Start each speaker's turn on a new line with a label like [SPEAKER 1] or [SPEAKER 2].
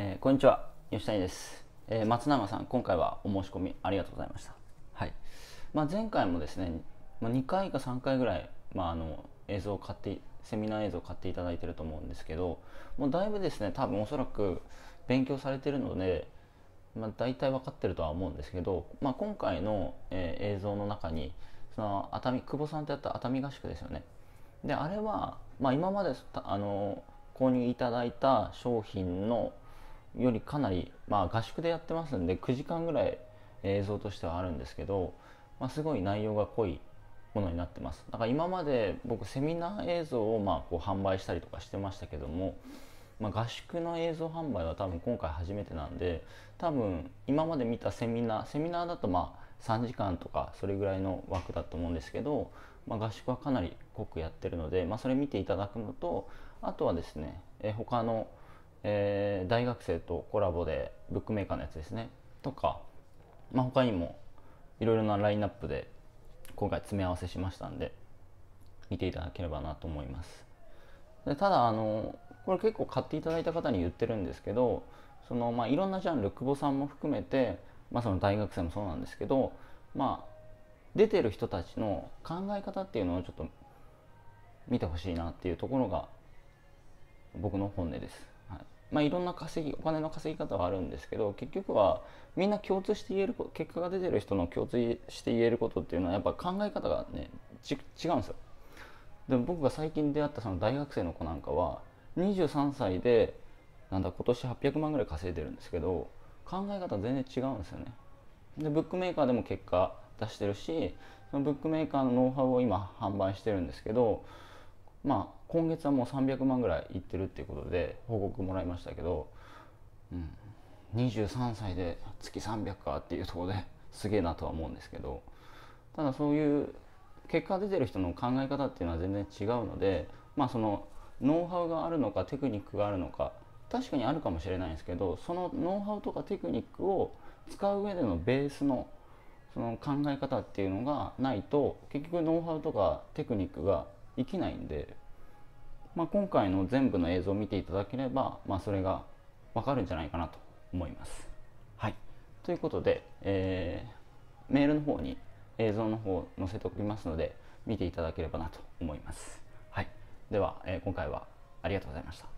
[SPEAKER 1] えー、こんにちは吉谷です、えー、松永さん今回はお申し込みありがとうございましたはい、まあ、前回もですね、まあ、2回か3回ぐらい、まあ、あの映像を買ってセミナー映像を買っていただいてると思うんですけどもうだいぶですね多分おそらく勉強されてるので、まあ、大体分かってるとは思うんですけど、まあ、今回の、えー、映像の中にその熱海久保さんとやった熱海合宿ですよねであれは、まあ、今まであの購入いただいた商品のよりかなり、まあ、合宿でやってますんで9時間ぐらい映像としてはあるんですけど、まあ、すごい内容が濃いものになってますだから今まで僕セミナー映像をまあこう販売したりとかしてましたけども、まあ、合宿の映像販売は多分今回初めてなんで多分今まで見たセミナーセミナーだとまあ3時間とかそれぐらいの枠だと思うんですけど、まあ、合宿はかなり濃くやってるので、まあ、それ見ていただくのとあとはですね、え他のえー、大学生とコラボでブックメーカーのやつですねとか、まあ、他にもいろいろなラインナップで今回詰め合わせしましたんで見ていただければなと思いますでただあのこれ結構買っていただいた方に言ってるんですけどそのまあいろんなジャンル久保さんも含めて、まあ、その大学生もそうなんですけどまあ出てる人たちの考え方っていうのをちょっと見てほしいなっていうところが僕の本音ですまあ、いろんな稼ぎお金の稼ぎ方はあるんですけど結局はみんな共通して言える結果が出てる人の共通して言えることっていうのはやっぱ考え方がね違うんですよでも僕が最近出会ったその大学生の子なんかは23歳でなんだ今年800万ぐらい稼いでるんですけど考え方全然違うんですよねでブックメーカーでも結果出してるしそのブックメーカーのノウハウを今販売してるんですけどまあ今月はもう300万ぐらいいってるっていうことで報告もらいましたけど、うん、23歳で月300かっていうところですげえなとは思うんですけどただそういう結果出てる人の考え方っていうのは全然違うのでまあそのノウハウがあるのかテクニックがあるのか確かにあるかもしれないんですけどそのノウハウとかテクニックを使う上でのベースのその考え方っていうのがないと結局ノウハウとかテクニックが生きないんで、まあ、今回の全部の映像を見ていただければ、まあ、それがわかるんじゃないかなと思います。はい、ということで、えー、メールの方に映像の方を載せておきますので見ていただければなと思います。はい、では、えー、今回はありがとうございました。